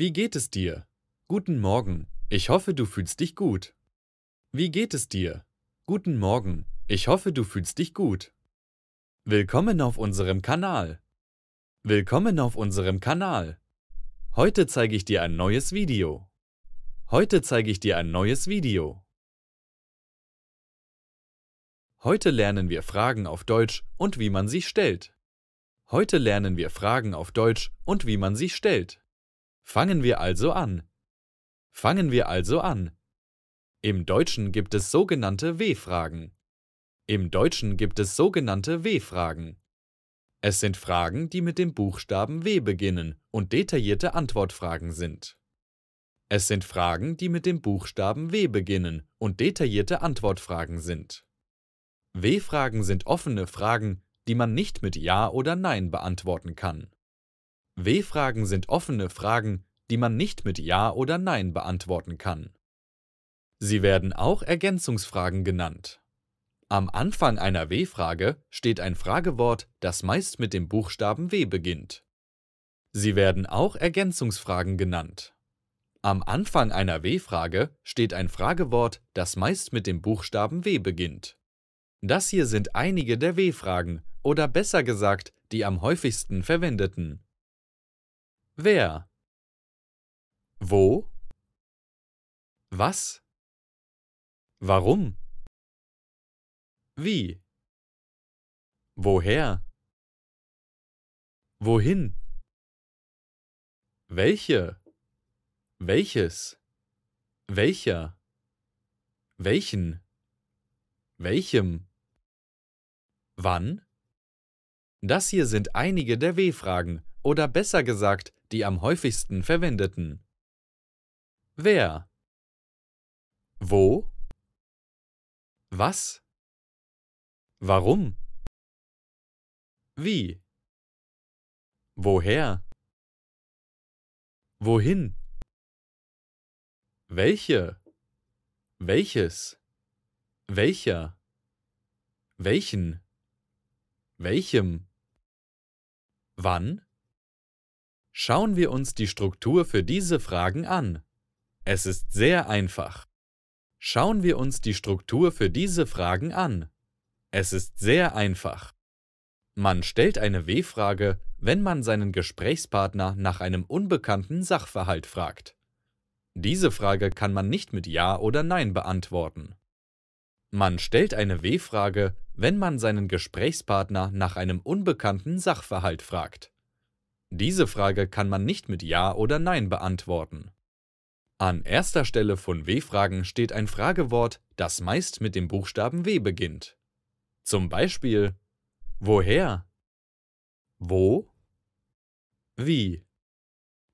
Wie geht es dir? Guten Morgen. Ich hoffe, du fühlst dich gut. Wie geht es dir? Guten Morgen. Ich hoffe, du fühlst dich gut. Willkommen auf unserem Kanal. Willkommen auf unserem Kanal. Heute zeige ich dir ein neues Video. Heute zeige ich dir ein neues Video. Heute lernen wir Fragen auf Deutsch und wie man sie stellt. Heute lernen wir Fragen auf Deutsch und wie man sie stellt. Fangen wir also an. Fangen wir also an. Im Deutschen gibt es sogenannte W-Fragen. Im Deutschen gibt es sogenannte W-Fragen. Es sind Fragen, die mit dem Buchstaben W beginnen und detaillierte Antwortfragen sind. Es sind Fragen, die mit dem Buchstaben W beginnen und detaillierte Antwortfragen sind. W-Fragen sind offene Fragen, die man nicht mit Ja oder Nein beantworten kann. W-Fragen sind offene Fragen, die man nicht mit Ja oder Nein beantworten kann. Sie werden auch Ergänzungsfragen genannt. Am Anfang einer W-Frage steht ein Fragewort, das meist mit dem Buchstaben W beginnt. Sie werden auch Ergänzungsfragen genannt. Am Anfang einer W-Frage steht ein Fragewort, das meist mit dem Buchstaben W beginnt. Das hier sind einige der W-Fragen, oder besser gesagt, die am häufigsten verwendeten. Wer? Wo? Was? Warum? Wie? Woher? Wohin? Welche? Welches? Welcher? Welchen? Welchem? Wann? Das hier sind einige der W-Fragen, oder besser gesagt, die am häufigsten verwendeten. Wer? Wo? Was? Warum? Wie? Woher? Wohin? Welche? Welches? Welcher? Welchen? Welchem? Wann? Schauen wir uns die Struktur für diese Fragen an. Es ist sehr einfach. Schauen wir uns die Struktur für diese Fragen an. Es ist sehr einfach. Man stellt eine W-Frage, wenn man seinen Gesprächspartner nach einem unbekannten Sachverhalt fragt. Diese Frage kann man nicht mit Ja oder Nein beantworten. Man stellt eine W-Frage, wenn man seinen Gesprächspartner nach einem unbekannten Sachverhalt fragt. Diese Frage kann man nicht mit Ja oder Nein beantworten. An erster Stelle von W-Fragen steht ein Fragewort, das meist mit dem Buchstaben W beginnt. Zum Beispiel Woher? Wo? Wie?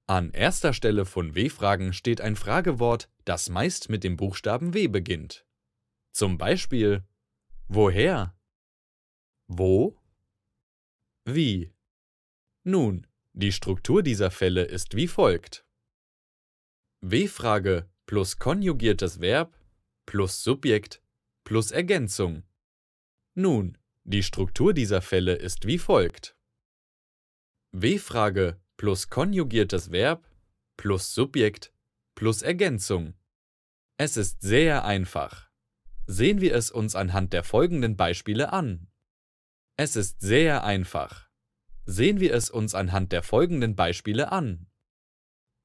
An erster Stelle von W-Fragen steht ein Fragewort, das meist mit dem Buchstaben W beginnt. Zum Beispiel woher? Wo? Wie? Nun, die Struktur dieser Fälle ist wie folgt. W-Frage plus konjugiertes Verb plus Subjekt plus Ergänzung. Nun, die Struktur dieser Fälle ist wie folgt. W-Frage plus konjugiertes Verb plus Subjekt plus Ergänzung. Es ist sehr einfach. Sehen wir es uns anhand der folgenden Beispiele an. Es ist sehr einfach. Sehen wir es uns anhand der folgenden Beispiele an.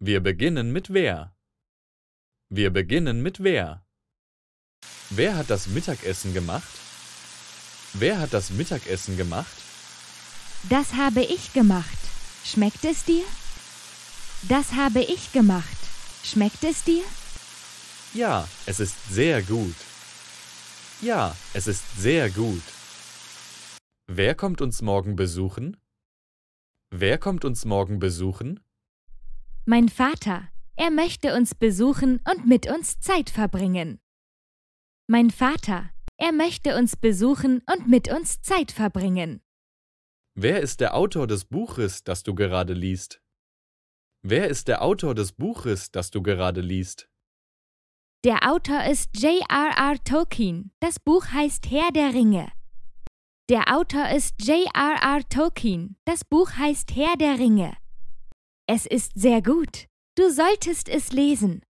Wir beginnen mit wer. Wir beginnen mit wer. Wer hat das Mittagessen gemacht? Wer hat das Mittagessen gemacht? Das habe ich gemacht. Schmeckt es dir? Das habe ich gemacht. Schmeckt es dir? Ja, es ist sehr gut. Ja, es ist sehr gut. Wer kommt uns morgen besuchen? Wer kommt uns morgen besuchen? Mein Vater. Er möchte uns besuchen und mit uns Zeit verbringen. Mein Vater. Er möchte uns besuchen und mit uns Zeit verbringen. Wer ist der Autor des Buches, das du gerade liest? Wer ist der Autor des Buches, das du gerade liest? Der Autor ist J.R.R. Tolkien. Das Buch heißt Herr der Ringe. Der Autor ist J.R.R. Tolkien. Das Buch heißt Herr der Ringe. Es ist sehr gut. Du solltest es lesen.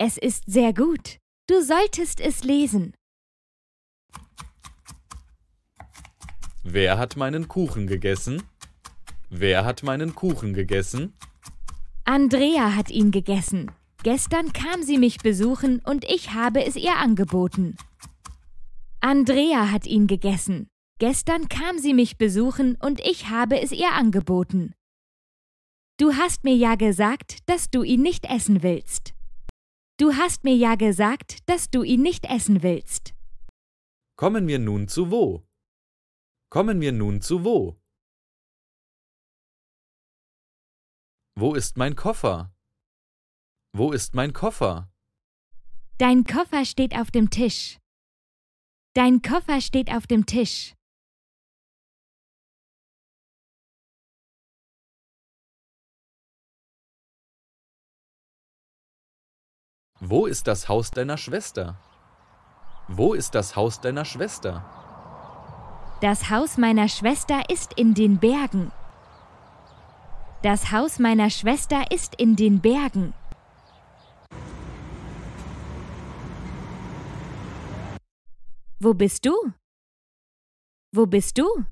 Es ist sehr gut. Du solltest es lesen. Wer hat meinen Kuchen gegessen? Wer hat meinen Kuchen gegessen? Andrea hat ihn gegessen. Gestern kam sie mich besuchen und ich habe es ihr angeboten. Andrea hat ihn gegessen. Gestern kam sie mich besuchen und ich habe es ihr angeboten. Du hast mir ja gesagt, dass du ihn nicht essen willst. Du hast mir ja gesagt, dass du ihn nicht essen willst. Kommen wir nun zu wo? Kommen wir nun zu wo? Wo ist mein Koffer? Wo ist mein Koffer? Dein Koffer steht auf dem Tisch. Dein Koffer steht auf dem Tisch. Wo ist das Haus deiner Schwester? Wo ist das Haus deiner Schwester? Das Haus meiner Schwester ist in den Bergen. Das Haus meiner Schwester ist in den Bergen. Wo bist du? Wo bist du?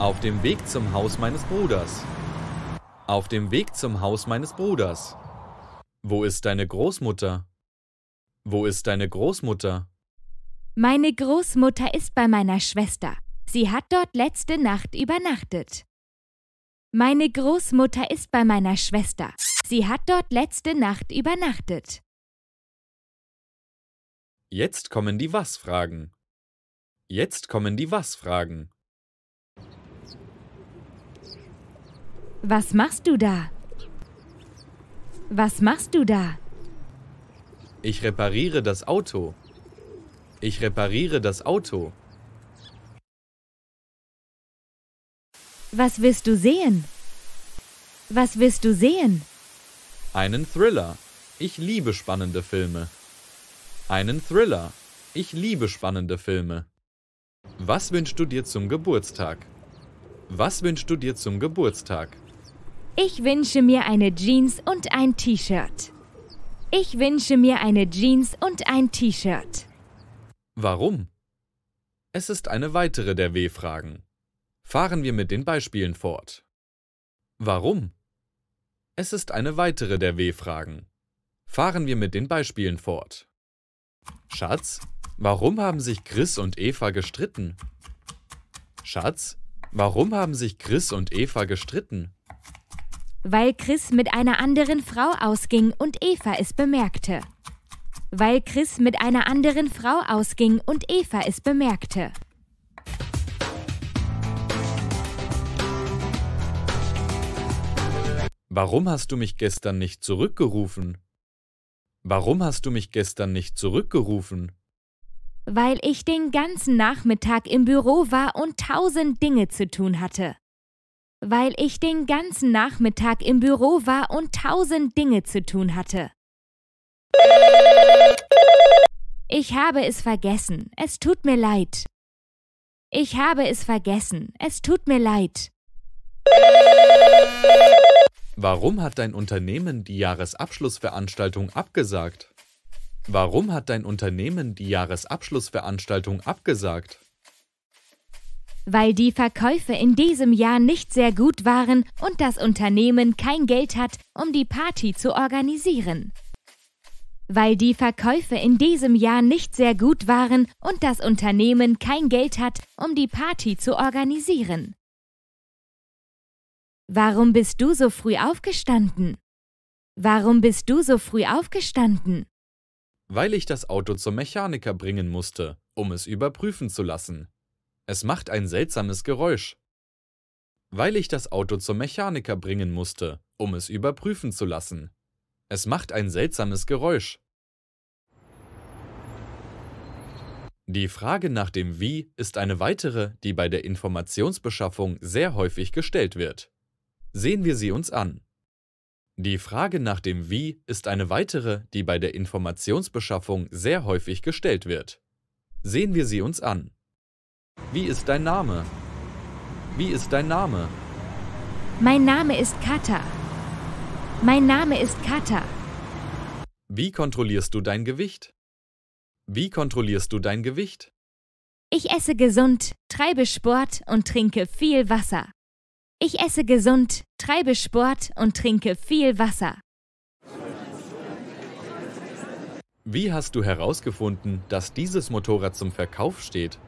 Auf dem Weg zum Haus meines Bruders. Auf dem Weg zum Haus meines Bruders. Wo ist deine Großmutter? Wo ist deine Großmutter? Meine Großmutter ist bei meiner Schwester. Sie hat dort letzte Nacht übernachtet. Meine Großmutter ist bei meiner Schwester. Sie hat dort letzte Nacht übernachtet. Jetzt kommen die Was-Fragen. Jetzt kommen die Was-Fragen. Was machst du da? Was machst du da? Ich repariere das Auto. Ich repariere das Auto. Was willst du sehen? Was willst du sehen? Einen Thriller. Ich liebe spannende Filme einen Thriller. Ich liebe spannende Filme. Was wünschst du dir zum Geburtstag? Was wünschst du dir zum Geburtstag? Ich wünsche mir eine Jeans und ein T-Shirt. Ich wünsche mir eine Jeans und ein T-Shirt. Warum? Es ist eine weitere der W-Fragen. Fahren wir mit den Beispielen fort. Warum? Es ist eine weitere der W-Fragen. Fahren wir mit den Beispielen fort. Schatz, warum haben sich Chris und Eva gestritten? Schatz, warum haben sich Chris und Eva gestritten? Weil Chris mit einer anderen Frau ausging und Eva es bemerkte. Weil Chris mit einer anderen Frau ausging und Eva es bemerkte. Warum hast du mich gestern nicht zurückgerufen? Warum hast du mich gestern nicht zurückgerufen? Weil ich den ganzen Nachmittag im Büro war und tausend Dinge zu tun hatte. Weil ich den ganzen Nachmittag im Büro war und tausend Dinge zu tun hatte. Ich habe es vergessen. Es tut mir leid. Ich habe es vergessen. Es tut mir leid. Warum hat dein Unternehmen die Jahresabschlussveranstaltung abgesagt? Warum hat dein Unternehmen die Jahresabschlussveranstaltung abgesagt? Weil die Verkäufe in diesem Jahr nicht sehr gut waren und das Unternehmen kein Geld hat, um die Party zu organisieren. Weil die Verkäufe in diesem Jahr nicht sehr gut waren und das Unternehmen kein Geld hat, um die Party zu organisieren. Warum bist du so früh aufgestanden? Warum bist du so früh aufgestanden? Weil ich das Auto zum Mechaniker bringen musste, um es überprüfen zu lassen. Es macht ein seltsames Geräusch. Weil ich das Auto zum Mechaniker bringen musste, um es überprüfen zu lassen. Es macht ein seltsames Geräusch. Die Frage nach dem Wie ist eine weitere, die bei der Informationsbeschaffung sehr häufig gestellt wird. Sehen wir sie uns an. Die Frage nach dem Wie ist eine weitere, die bei der Informationsbeschaffung sehr häufig gestellt wird. Sehen wir sie uns an. Wie ist dein Name? Wie ist dein Name? Mein Name ist Kata. Mein Name ist Kata. Wie kontrollierst du dein Gewicht? Wie kontrollierst du dein Gewicht? Ich esse gesund, treibe Sport und trinke viel Wasser. Ich esse gesund, treibe Sport und trinke viel Wasser. Wie hast du herausgefunden, dass dieses Motorrad zum Verkauf steht?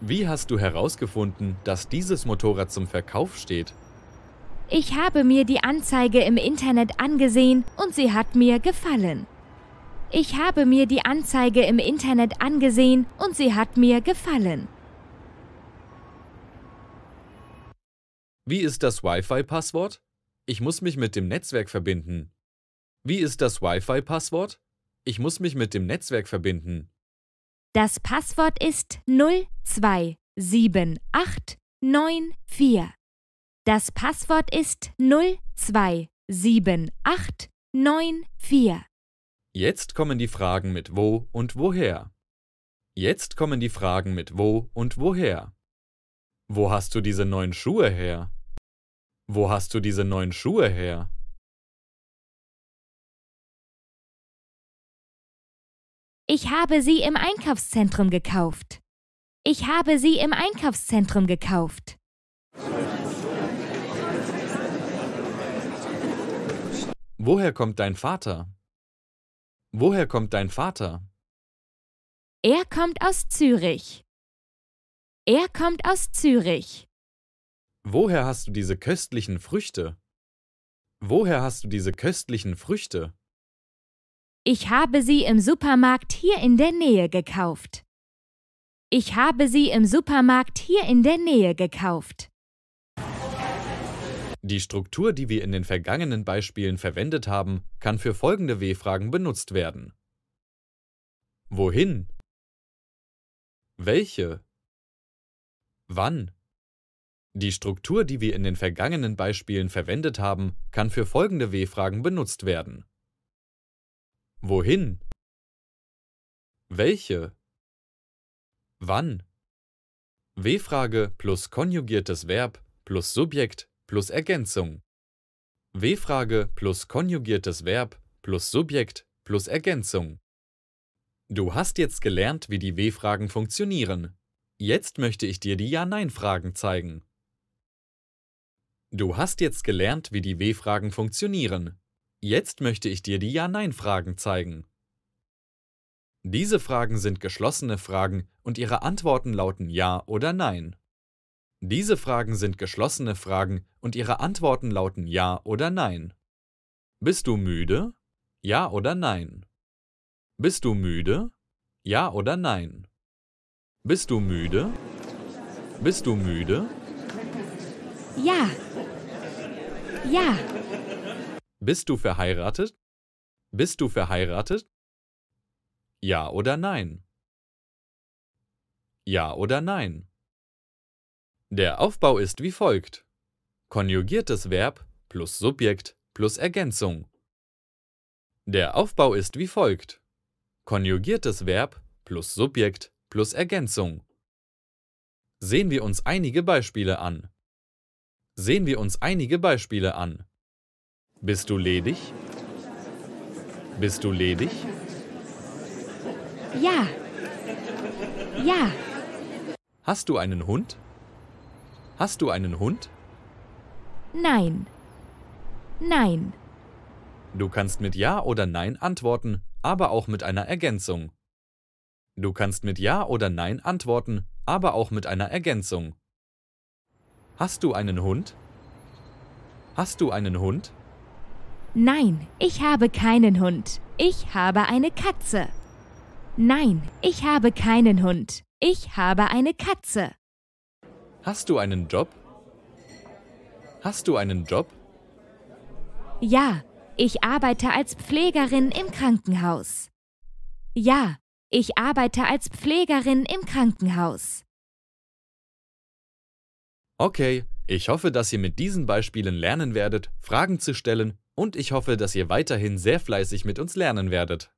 Wie hast du herausgefunden, dass dieses Motorrad zum Verkauf steht? Ich habe mir die Anzeige im Internet angesehen und sie hat mir gefallen. Ich habe mir die Anzeige im Internet angesehen und sie hat mir gefallen. Wie ist das Wi-Fi-Passwort? Ich muss mich mit dem Netzwerk verbinden. Wie ist das Wi-Fi-Passwort? Ich muss mich mit dem Netzwerk verbinden. Das Passwort ist 027894. Das Passwort ist 027894. Jetzt kommen die Fragen mit wo und woher. Jetzt kommen die Fragen mit wo und woher. Wo hast du diese neuen Schuhe her? Wo hast du diese neuen Schuhe her? Ich habe sie im Einkaufszentrum gekauft. Ich habe sie im Einkaufszentrum gekauft. Woher kommt dein Vater? Woher kommt dein Vater? Er kommt aus Zürich. Er kommt aus Zürich. Woher hast du diese köstlichen Früchte? Woher hast du diese köstlichen Früchte? Ich habe sie im Supermarkt hier in der Nähe gekauft. Ich habe sie im Supermarkt hier in der Nähe gekauft. Die Struktur, die wir in den vergangenen Beispielen verwendet haben, kann für folgende W-Fragen benutzt werden. Wohin? Welche? Wann? Die Struktur, die wir in den vergangenen Beispielen verwendet haben, kann für folgende W-Fragen benutzt werden. Wohin? Welche? Wann? W-Frage plus konjugiertes Verb plus Subjekt plus Ergänzung. W-Frage plus konjugiertes Verb plus Subjekt plus Ergänzung. Du hast jetzt gelernt, wie die W-Fragen funktionieren. Jetzt möchte ich dir die Ja-Nein-Fragen zeigen. Du hast jetzt gelernt, wie die W-Fragen funktionieren. Jetzt möchte ich dir die Ja-Nein-Fragen zeigen. Diese Fragen sind geschlossene Fragen und ihre Antworten lauten Ja oder Nein. Diese Fragen sind geschlossene Fragen und ihre Antworten lauten Ja oder Nein. Bist du müde? Ja oder Nein? Bist du müde? Ja oder Nein? Bist du müde? Bist du müde? Ja. Ja. Bist du verheiratet? Bist du verheiratet? Ja oder nein? Ja oder nein? Der Aufbau ist wie folgt. Konjugiertes Verb plus Subjekt plus Ergänzung. Der Aufbau ist wie folgt. Konjugiertes Verb plus Subjekt plus Ergänzung. Sehen wir uns einige Beispiele an. Sehen wir uns einige Beispiele an. Bist du ledig? Bist du ledig? Ja. Ja. Hast du einen Hund? Hast du einen Hund? Nein. Nein. Du kannst mit Ja oder Nein antworten, aber auch mit einer Ergänzung. Du kannst mit Ja oder Nein antworten, aber auch mit einer Ergänzung. Hast du einen Hund? Hast du einen Hund? Nein, ich habe keinen Hund. Ich habe eine Katze. Nein, ich habe keinen Hund. Ich habe eine Katze. Hast du einen Job? Hast du einen Job? Ja, ich arbeite als Pflegerin im Krankenhaus. Ja, ich arbeite als Pflegerin im Krankenhaus. Okay, ich hoffe, dass ihr mit diesen Beispielen lernen werdet, Fragen zu stellen und ich hoffe, dass ihr weiterhin sehr fleißig mit uns lernen werdet.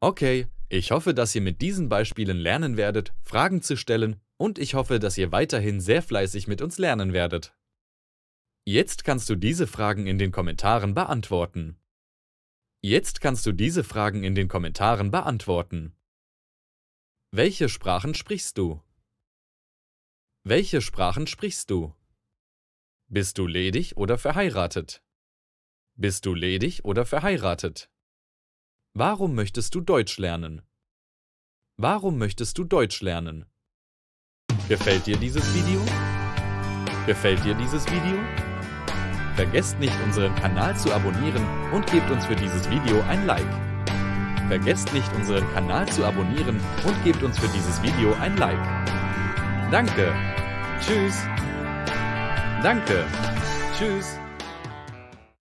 Okay, ich hoffe, dass ihr mit diesen Beispielen lernen werdet, Fragen zu stellen und ich hoffe, dass ihr weiterhin sehr fleißig mit uns lernen werdet. Jetzt kannst du diese Fragen in den Kommentaren beantworten. Jetzt kannst du diese Fragen in den Kommentaren beantworten. Welche Sprachen sprichst du? Welche Sprachen sprichst du? Bist du ledig oder verheiratet? Bist du ledig oder verheiratet? Warum möchtest du Deutsch lernen? Warum möchtest du Deutsch lernen? Gefällt dir dieses Video? Gefällt dir dieses Video? Vergesst nicht, unseren Kanal zu abonnieren und gebt uns für dieses Video ein Like. Vergesst nicht, unseren Kanal zu abonnieren und gebt uns für dieses Video ein Like. Danke. Tschüss. Danke. Tschüss.